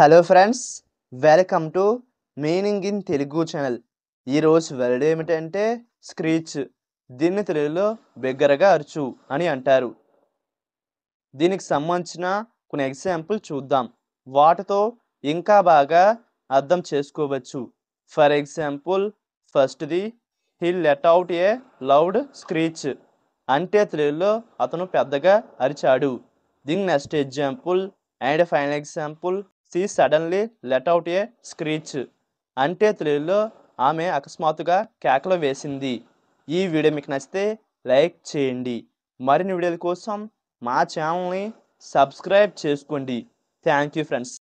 hello friends welcome to meaning in Telugu channel ఈరోజు వెరడు ఏమిటంటే స్క్రీచ్ దీన్ని తెలుగులో బిగ్గరగా అరుచు అని అంటారు దీనికి సంబంధించిన కొన్ని ఎగ్జాంపుల్ చూద్దాం వాటితో ఇంకా బాగా అర్థం చేసుకోవచ్చు ఫర్ ఎగ్జాంపుల్ ఫస్ట్ది he let out a loud screech అంటే తెలుగులో అతను పెద్దగా అరిచాడు దీని next example and final example she suddenly let out a screech అంటే తెలుగులో ఆమె అకస్మాత్తుగా కేకలు వేసింది ఈ వీడియో మీకు నచ్చితే లైక్ చేయండి మరిన్ని వీడియోల కోసం మా ఛానల్ని సబ్స్క్రైబ్ చేసుకోండి థ్యాంక్ యూ ఫ్రెండ్స్